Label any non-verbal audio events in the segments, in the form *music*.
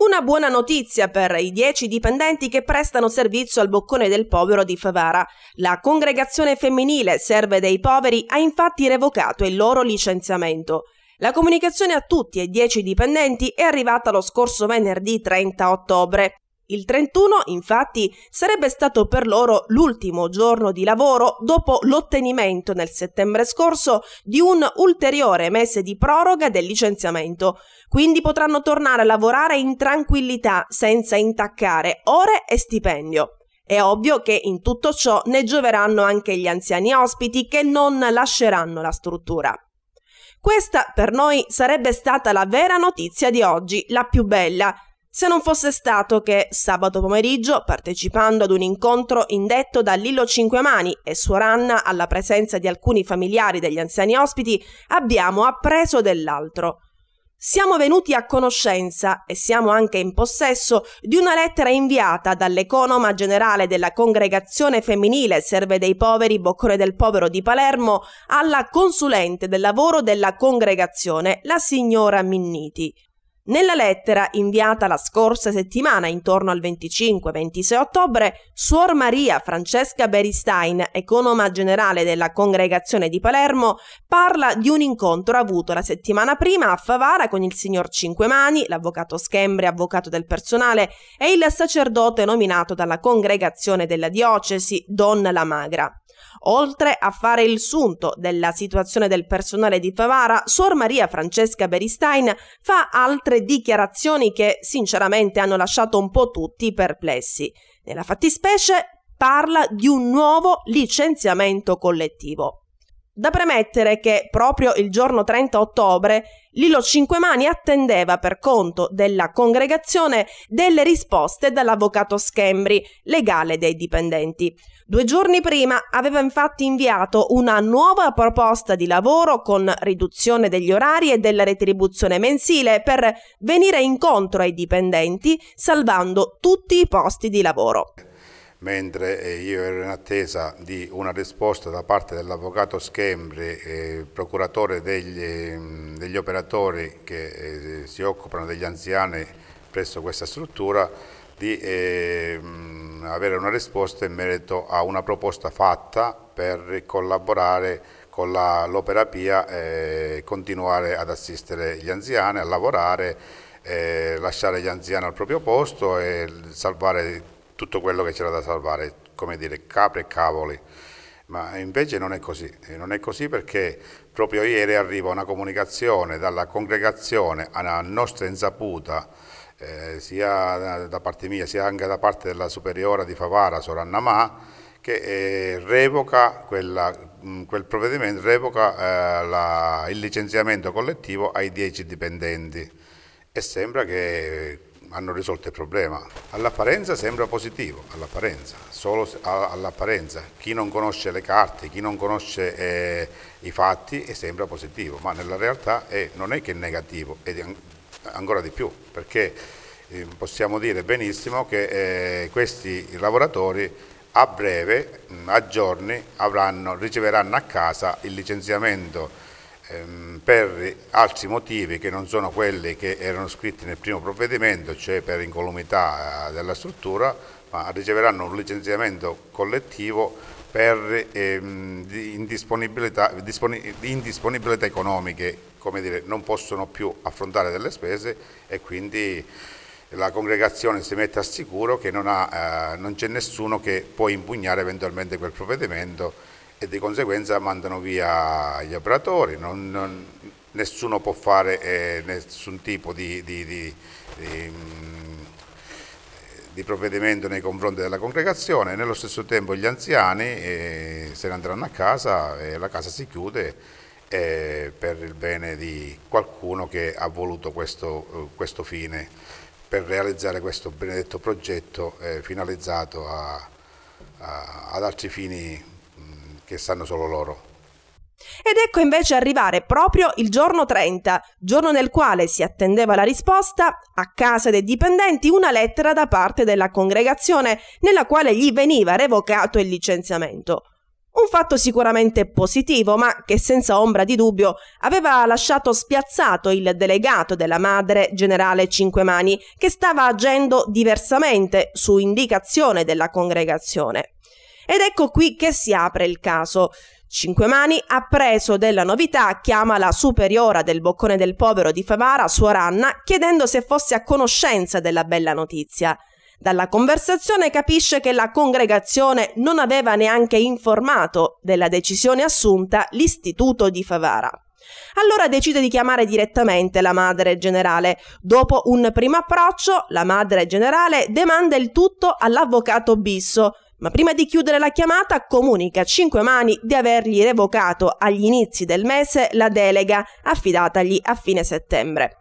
Una buona notizia per i dieci dipendenti che prestano servizio al boccone del povero di Favara. La congregazione femminile Serve dei Poveri ha infatti revocato il loro licenziamento. La comunicazione a tutti e dieci dipendenti è arrivata lo scorso venerdì 30 ottobre. Il 31 infatti sarebbe stato per loro l'ultimo giorno di lavoro dopo l'ottenimento nel settembre scorso di un ulteriore mese di proroga del licenziamento, quindi potranno tornare a lavorare in tranquillità senza intaccare ore e stipendio. È ovvio che in tutto ciò ne gioveranno anche gli anziani ospiti che non lasceranno la struttura. Questa per noi sarebbe stata la vera notizia di oggi, la più bella, se non fosse stato che sabato pomeriggio, partecipando ad un incontro indetto da Lillo Cinquemani e Suoranna alla presenza di alcuni familiari degli anziani ospiti, abbiamo appreso dell'altro. Siamo venuti a conoscenza e siamo anche in possesso di una lettera inviata dall'economa generale della congregazione femminile Serve dei Poveri Boccone del Povero di Palermo alla consulente del lavoro della congregazione, la signora Minniti. Nella lettera inviata la scorsa settimana, intorno al 25-26 ottobre, Suor Maria Francesca Beristein, economa generale della congregazione di Palermo, parla di un incontro avuto la settimana prima a Favara con il signor Cinquemani, l'avvocato Schembri, avvocato del personale, e il sacerdote nominato dalla congregazione della diocesi, Don La Magra. Oltre a fare il sunto della situazione del personale di Favara, Suor Maria Francesca Beristein fa altre dichiarazioni che sinceramente hanno lasciato un po' tutti perplessi. Nella fattispecie parla di un nuovo licenziamento collettivo. Da premettere che proprio il giorno 30 ottobre Lillo Cinquemani attendeva per conto della congregazione delle risposte dall'avvocato Schembri, legale dei dipendenti. Due giorni prima aveva infatti inviato una nuova proposta di lavoro con riduzione degli orari e della retribuzione mensile per venire incontro ai dipendenti, salvando tutti i posti di lavoro mentre eh, io ero in attesa di una risposta da parte dell'avvocato Schembri, eh, procuratore degli, ehm, degli, operatori che eh, si occupano degli anziani presso questa struttura, di eh, avere una risposta in merito a una proposta fatta per collaborare con l'opera PIA eh, e continuare ad assistere gli anziani, a lavorare, eh, lasciare gli anziani al proprio posto e salvare tutto quello che c'era da salvare, come dire capre e cavoli, ma invece non è così, non è così perché proprio ieri arriva una comunicazione dalla congregazione a nostra insaputa, eh, sia da parte mia sia anche da parte della superiora di Favara, Sorannamà, che eh, revoca quella, mm, quel provvedimento, revoca eh, la, il licenziamento collettivo ai 10 dipendenti e sembra che hanno risolto il problema. All'apparenza sembra positivo, all'apparenza, solo all'apparenza. Chi non conosce le carte, chi non conosce eh, i fatti sembra positivo, ma nella realtà è, non è che è negativo, è ancora di più, perché eh, possiamo dire benissimo che eh, questi lavoratori a breve, a giorni, avranno, riceveranno a casa il licenziamento Ehm, per altri motivi che non sono quelli che erano scritti nel primo provvedimento, cioè per incolumità eh, della struttura, ma riceveranno un licenziamento collettivo per ehm, indisponibilità, indisponibilità, economiche, come dire, non possono più affrontare delle spese e quindi la congregazione si mette a sicuro che non, eh, non c'è nessuno che può impugnare eventualmente quel provvedimento e di conseguenza mandano via gli operatori, non, non, nessuno può fare eh, nessun tipo di, di, di, mm, di, provvedimento nei confronti della congregazione, nello stesso tempo gli anziani eh, se ne andranno a casa e la casa si chiude eh, per il bene di qualcuno che ha voluto questo, eh, questo fine per realizzare questo benedetto progetto eh, finalizzato a, a, ad altri fini che sanno solo loro. Ed ecco invece arrivare proprio il giorno 30, giorno nel quale si attendeva la risposta, a casa dei dipendenti una lettera da parte della congregazione nella quale gli veniva revocato il licenziamento. Un fatto sicuramente positivo, ma che senza ombra di dubbio aveva lasciato spiazzato il delegato della madre generale Cinquemani, che stava agendo diversamente su indicazione della congregazione. Ed ecco qui che si apre il caso. Cinquemani ha preso della novità, chiama la superiora del boccone del povero di Favara, suor Anna, chiedendo se fosse a conoscenza della bella notizia. Dalla conversazione capisce che la congregazione non aveva neanche informato della decisione assunta l'istituto di Favara. Allora decide di chiamare direttamente la madre generale. Dopo un primo approccio, la madre generale demanda il tutto all'avvocato Bisso, ma prima di chiudere la chiamata comunica a cinque mani di avergli revocato agli inizi del mese la delega affidatagli a fine settembre.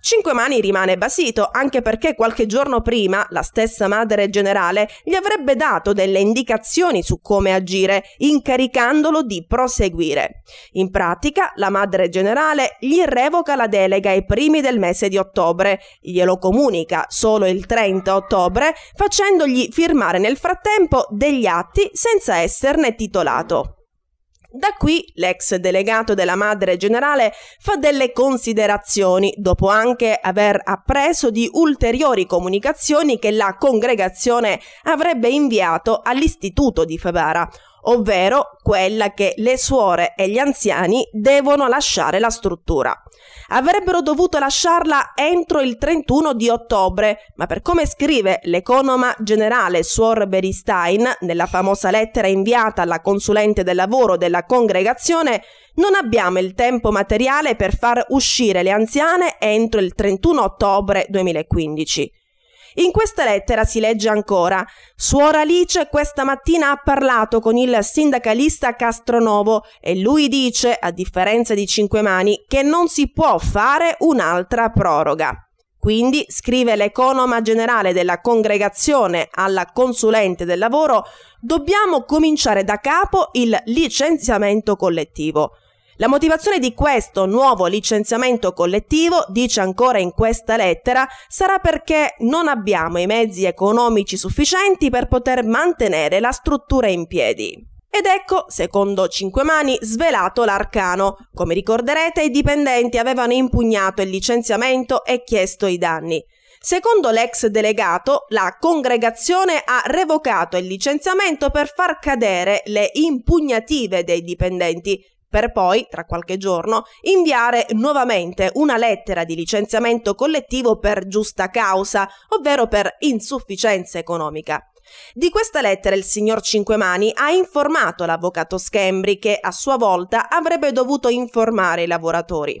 Cinque Mani rimane basito anche perché qualche giorno prima la stessa madre generale gli avrebbe dato delle indicazioni su come agire, incaricandolo di proseguire. In pratica, la madre generale gli revoca la delega ai primi del mese di ottobre, glielo comunica solo il 30 ottobre, facendogli firmare nel frattempo degli atti senza esserne titolato. Da qui l'ex delegato della madre generale fa delle considerazioni, dopo anche aver appreso di ulteriori comunicazioni che la congregazione avrebbe inviato all'istituto di Favara, ovvero quella che le suore e gli anziani devono lasciare la struttura. Avrebbero dovuto lasciarla entro il 31 di ottobre, ma per come scrive l'economa generale Suor Beristein nella famosa lettera inviata alla consulente del lavoro della congregazione, non abbiamo il tempo materiale per far uscire le anziane entro il 31 ottobre 2015. In questa lettera si legge ancora Suora Alice questa mattina ha parlato con il sindacalista Castronovo e lui dice, a differenza di Cinque Mani, che non si può fare un'altra proroga. Quindi, scrive l'economa generale della congregazione alla consulente del lavoro, dobbiamo cominciare da capo il licenziamento collettivo. La motivazione di questo nuovo licenziamento collettivo, dice ancora in questa lettera, sarà perché non abbiamo i mezzi economici sufficienti per poter mantenere la struttura in piedi. Ed ecco, secondo Cinque Mani, svelato l'arcano. Come ricorderete, i dipendenti avevano impugnato il licenziamento e chiesto i danni. Secondo l'ex delegato, la congregazione ha revocato il licenziamento per far cadere le impugnative dei dipendenti, per poi, tra qualche giorno, inviare nuovamente una lettera di licenziamento collettivo per giusta causa, ovvero per insufficienza economica. Di questa lettera il signor Cinquemani ha informato l'avvocato Schembri che a sua volta avrebbe dovuto informare i lavoratori.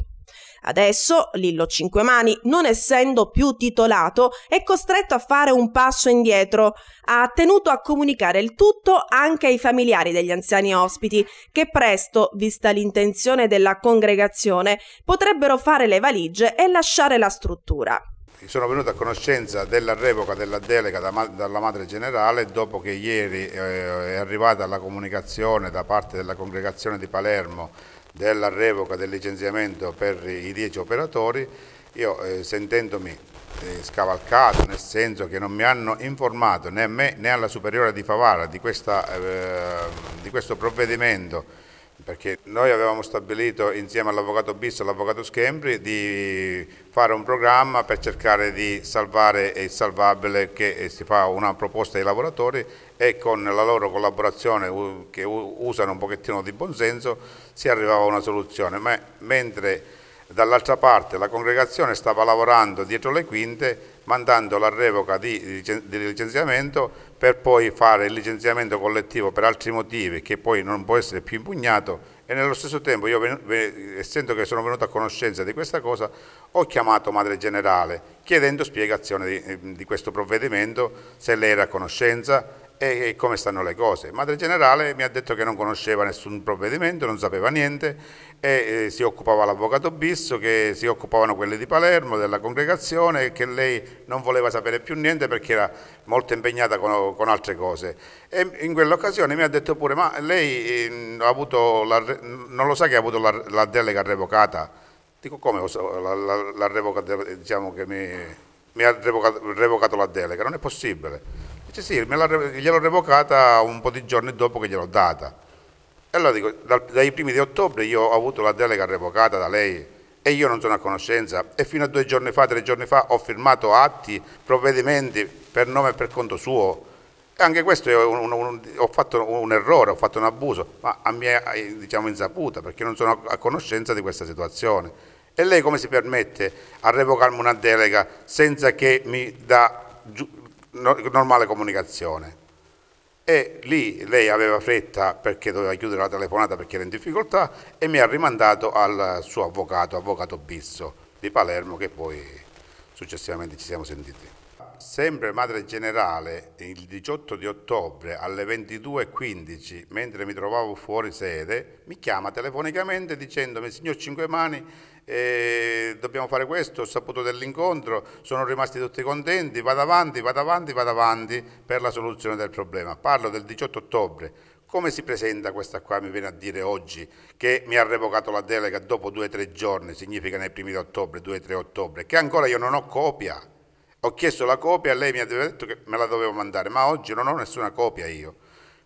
Adesso Lillo Cinquemani, non essendo più titolato, è costretto a fare un passo indietro. Ha tenuto a comunicare il tutto anche ai familiari degli anziani ospiti, che presto, vista l'intenzione della congregazione, potrebbero fare le valigie e lasciare la struttura sono venuto a conoscenza della revoca della delega dalla madre generale dopo che ieri eh, è arrivata la comunicazione da parte della congregazione di Palermo della revoca del licenziamento per i dieci operatori, io eh, sentendomi eh, scavalcato nel senso che non mi hanno informato né a me né alla superiore di Favara di, questa, eh, di questo provvedimento perché noi avevamo stabilito insieme all'avvocato Bisso e all'avvocato Schembri di fare un programma per cercare di salvare il salvabile che eh, si fa una proposta ai lavoratori e con la loro collaborazione che usano un pochettino di buonsenso si arrivava a una soluzione, Ma, mentre dall'altra parte la congregazione stava lavorando dietro le quinte mandando la revoca di, di, licenziamento per poi fare il licenziamento collettivo per altri motivi che poi non può essere più impugnato e nello stesso tempo io essendo che sono venuto a conoscenza di questa cosa ho chiamato Madre Generale chiedendo spiegazione di, di questo provvedimento se lei era a conoscenza e, come stanno le cose. Madre Generale mi ha detto che non conosceva nessun provvedimento, non sapeva niente e eh, si occupava l'avvocato Bisso, che si occupavano quelli di Palermo, della congregazione e che lei non voleva sapere più niente perché era molto impegnata con, con altre cose. E in quell'occasione mi ha detto pure ma lei eh, la, non lo sa che ha avuto la, la delega revocata? Dico come la, la, la revocata, diciamo che mi, mi ha revocato, revocato la delega, non è possibile. Dice sì, gliel'ho revocata un po' di giorni dopo che gliel'ho data. E allora dico, dal, dai primi di ottobre io ho avuto la delega revocata da lei e io non sono a conoscenza e fino a due giorni fa, tre giorni fa ho firmato atti, provvedimenti per nome e per conto suo. E anche questo un, un, un, ho fatto un errore, ho fatto un abuso, ma a mia eh, diciamo, insaputa perché non sono a conoscenza di questa situazione. E lei come si permette a revocarmi una delega senza che mi dà normale comunicazione. E lì lei aveva fretta perché doveva chiudere la telefonata perché era in difficoltà e mi ha rimandato al suo avvocato, avvocato Bisso di Palermo, che poi successivamente ci siamo sentiti sempre madre generale, il 18 di ottobre alle 22.15, mentre mi trovavo fuori sede, mi chiama telefonicamente dicendomi signor Cinquemani, eh, dobbiamo fare questo, ho saputo dell'incontro, sono rimasti tutti contenti, vado avanti, vado avanti, vado avanti per la soluzione del problema. Parlo del 18 ottobre, come si presenta questa qua, mi viene a dire oggi, che mi ha revocato la delega dopo due o tre giorni, significa nei primi di ottobre, 2-3 ottobre, che ancora io non ho copia. Ho chiesto la copia, lei mi ha detto che me la dovevo mandare, ma oggi non ho nessuna copia io.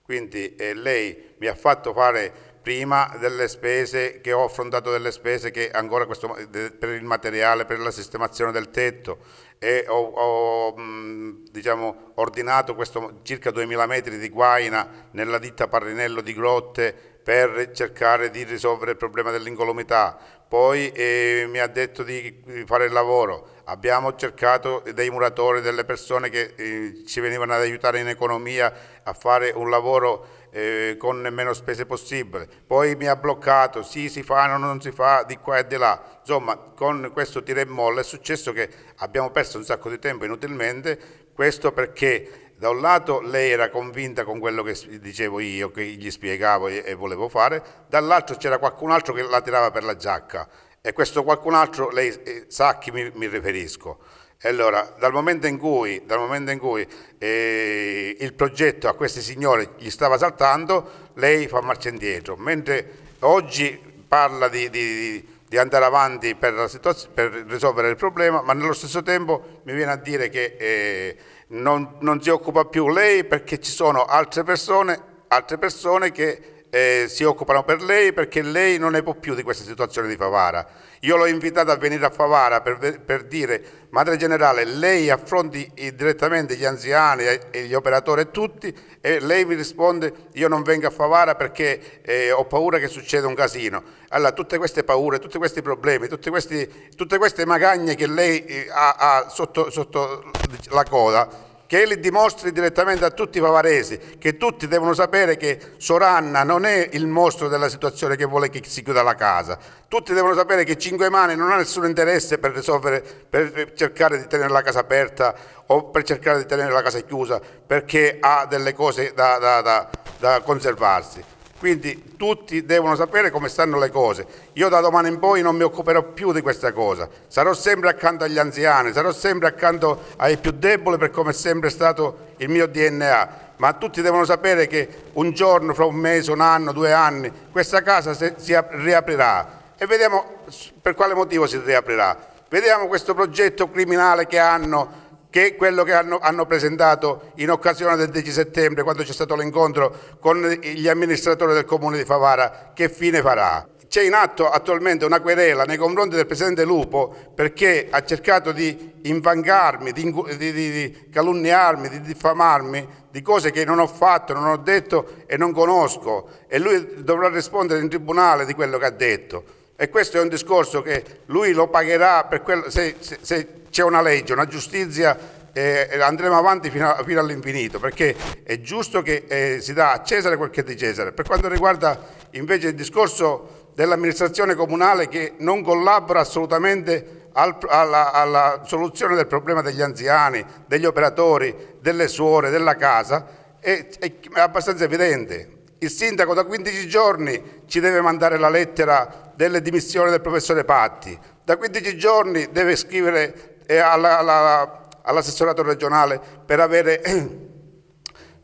Quindi eh, lei mi ha fatto fare prima delle spese che ho affrontato delle spese che ancora questo, per il materiale, per la sistemazione del tetto e ho, ho mm, diciamo, ordinato questo, circa 2000 metri di guaina nella ditta Parrinello di Grotte per cercare di risolvere il problema dell'incolumità, poi eh, mi ha detto di fare il lavoro, abbiamo cercato dei muratori, delle persone che eh, ci venivano ad aiutare in economia a fare un lavoro eh, con meno spese possibile. Poi mi ha bloccato, sì si fa, no, non si fa, di qua e di là. Insomma, con questo tira e molla è successo che abbiamo perso un sacco di tempo inutilmente, questo perché da un lato lei era convinta con quello che dicevo io, che gli spiegavo e volevo fare, dall'altro c'era qualcun altro che la tirava per la giacca e questo qualcun altro, lei eh, sa a chi mi, mi riferisco. Allora, dal momento in cui, momento in cui eh, il progetto a questi signori gli stava saltando, lei fa marcia indietro, mentre oggi parla di, di, di andare avanti per, per, risolvere il problema, ma nello stesso tempo mi viene a dire che eh, non, non si occupa più lei perché ci sono altre persone, altre persone che eh, si occupano per lei perché lei non ne può più di questa situazione di Favara. Io l'ho invitata a venire a Favara per, per dire, Madre Generale, lei affronti direttamente gli anziani e gli operatori e tutti e lei mi risponde io non vengo a Favara perché eh, ho paura che succeda un casino. Allora, tutte queste paure, tutti questi problemi, tutte, questi, tutte queste magagne che lei eh, ha, ha sotto, sotto la coda che egli dimostri direttamente a tutti i bavaresi che tutti devono sapere che Soranna non è il mostro della situazione che vuole che si chiuda la casa. Tutti devono sapere che Cinque Mani non ha nessun interesse per, risolvere, per cercare di tenere la casa aperta o per cercare di tenere la casa chiusa perché ha delle cose da, da, da, da conservarsi. Quindi tutti devono sapere come stanno le cose. Io da domani in poi non mi occuperò più di questa cosa. Sarò sempre accanto agli anziani, sarò sempre accanto ai più deboli per come è sempre stato il mio DNA. Ma tutti devono sapere che un giorno, fra un mese, un anno, due anni, questa casa si riaprirà. E vediamo per quale motivo si riaprirà. Vediamo questo progetto criminale che hanno che quello che hanno, hanno, presentato in occasione del 10 settembre quando c'è stato l'incontro con gli amministratori del comune di Favara, che fine farà? C'è in atto attualmente una querela nei confronti del presidente Lupo perché ha cercato di infangarmi, di, di, di calunniarmi, di diffamarmi di cose che non ho fatto, non ho detto e non conosco e lui dovrà rispondere in tribunale di quello che ha detto. E questo è un discorso che lui lo pagherà quello, se, se, se c'è una legge, una giustizia eh, andremo avanti fino, fino all'infinito perché è giusto che eh, si dà a Cesare quel che è di Cesare. Per quanto riguarda invece il discorso dell'amministrazione comunale che non collabora assolutamente al, alla, alla, soluzione del problema degli anziani, degli operatori, delle suore, della casa, è, è abbastanza evidente. Il sindaco da 15 giorni ci deve mandare la lettera delle dimissioni del professore Patti, da 15 giorni deve scrivere eh, all'assessorato regionale per avere, *clears throat*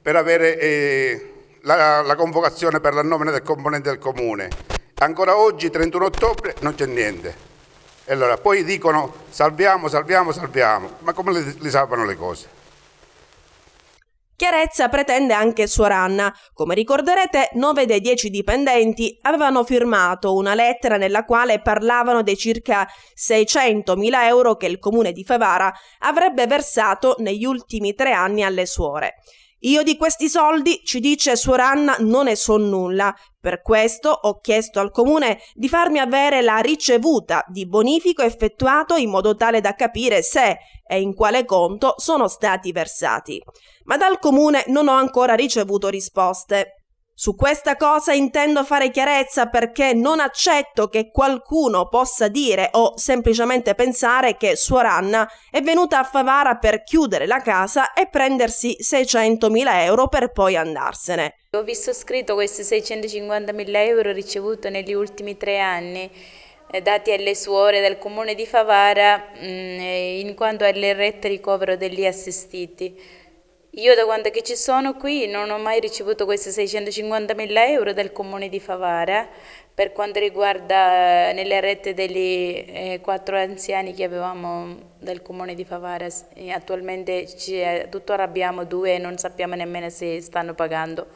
per avere eh, la, la, convocazione per la nomina del componente del comune. Ancora oggi, 31 ottobre, non c'è niente. Allora, poi dicono salviamo, salviamo, salviamo, ma come li, li salvano le cose? Chiarezza pretende anche Suoranna. Come ricorderete, 9 dei 10 dipendenti avevano firmato una lettera nella quale parlavano dei circa 600.000 euro che il comune di Favara avrebbe versato negli ultimi tre anni alle suore. Io di questi soldi, ci dice Suor Anna, non ne so nulla. Per questo ho chiesto al comune di farmi avere la ricevuta di bonifico effettuato in modo tale da capire se e in quale conto sono stati versati. Ma dal comune non ho ancora ricevuto risposte. Su questa cosa intendo fare chiarezza perché non accetto che qualcuno possa dire o semplicemente pensare che Suor Anna è venuta a Favara per chiudere la casa e prendersi 600.000 euro per poi andarsene. Ho visto scritto questi 650.000 euro ricevuti negli ultimi tre anni eh, dati alle suore del comune di Favara mm, eh, in quanto alle rette ricovero degli assistiti. Io da quando ci sono qui non ho mai ricevuto questi 650.000 euro dal comune di Favara per quanto riguarda eh, nelle rette dei eh, quattro anziani che avevamo dal comune di Favara. E attualmente eh, tuttora abbiamo due e non sappiamo nemmeno se stanno pagando.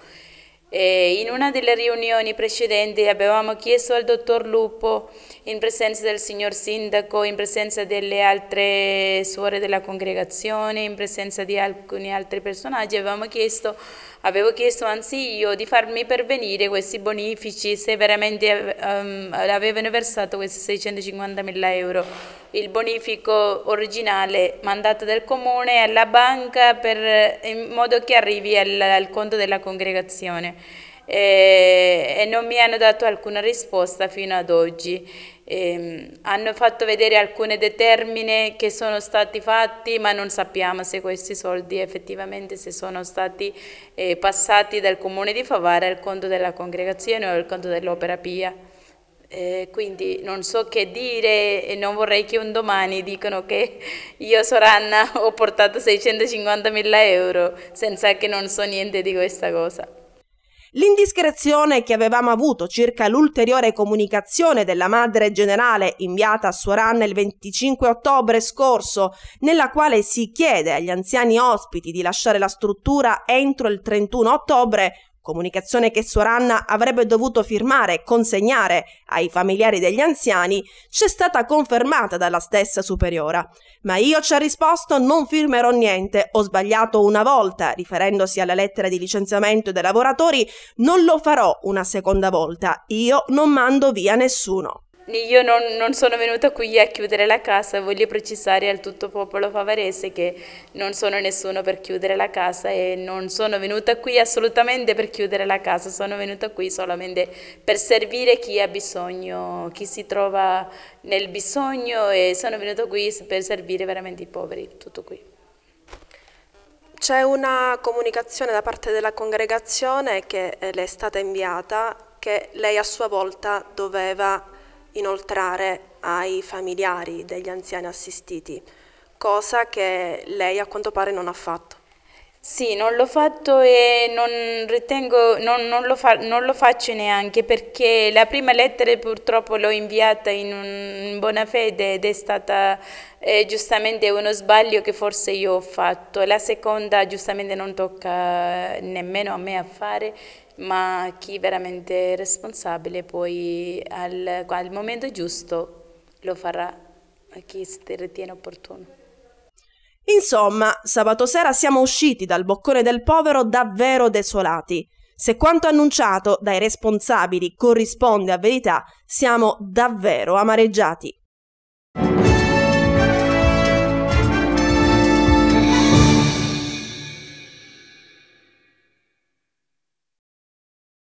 Eh, in una delle riunioni precedenti avevamo chiesto al dottor Lupo, in presenza del signor Sindaco, in presenza delle altre suore della congregazione, in presenza di alcuni altri personaggi, avevamo chiesto avevo chiesto anzio di farmi pervenire questi bonifici se veramente um, ehm, avevano versato questi 650 mila euro. Il bonifico originale mandato dal comune alla banca per, in modo che arrivi al, al conto della congregazione e, non mi hanno dato alcuna risposta fino ad oggi. Eh, hanno fatto vedere alcune determine che sono stati fatti, ma non sappiamo se questi soldi effettivamente sono stati eh, passati dal comune di Favara al conto della congregazione o al conto dell'opera Pia. Eh, quindi non so che dire e non vorrei che un domani dicano che io Soranna ho portato 650 mila euro senza che non so niente di questa cosa. L'indiscrezione che avevamo avuto circa l'ulteriore comunicazione della madre generale inviata a Suoran il 25 ottobre scorso, nella quale si chiede agli anziani ospiti di lasciare la struttura entro il 31 ottobre, comunicazione che Soranna avrebbe dovuto firmare e consegnare ai familiari degli anziani, c'è stata confermata dalla stessa superiora. Ma io ci ha risposto non firmerò niente, ho sbagliato una volta, riferendosi alla lettera di licenziamento dei lavoratori, non lo farò una seconda volta, io non mando via nessuno. Io non, non, sono venuta qui a chiudere la casa, voglio precisare al tutto popolo favarese che non sono nessuno per chiudere la casa e non sono venuta qui assolutamente per chiudere la casa, sono venuta qui solamente per servire chi ha bisogno, chi si trova nel bisogno e sono venuta qui per servire veramente i poveri, tutto qui. C'è una comunicazione da parte della congregazione che le è stata inviata che lei a sua volta doveva inoltrare ai familiari degli anziani assistiti, cosa che lei a quanto pare non ha fatto. Sì, non l'ho fatto e non, ritengo, non, non, lo fa, non, lo faccio neanche perché la prima lettera purtroppo l'ho inviata in, un, in, buona fede ed è stata eh, giustamente uno sbaglio che forse io ho fatto. La seconda giustamente non tocca eh, nemmeno a me a fare ma chi veramente è responsabile poi al, al momento giusto lo farà a chi si ritiene opportuno. Insomma, sabato sera siamo usciti dal boccone del povero davvero desolati. Se quanto annunciato dai responsabili corrisponde a verità, siamo davvero amareggiati.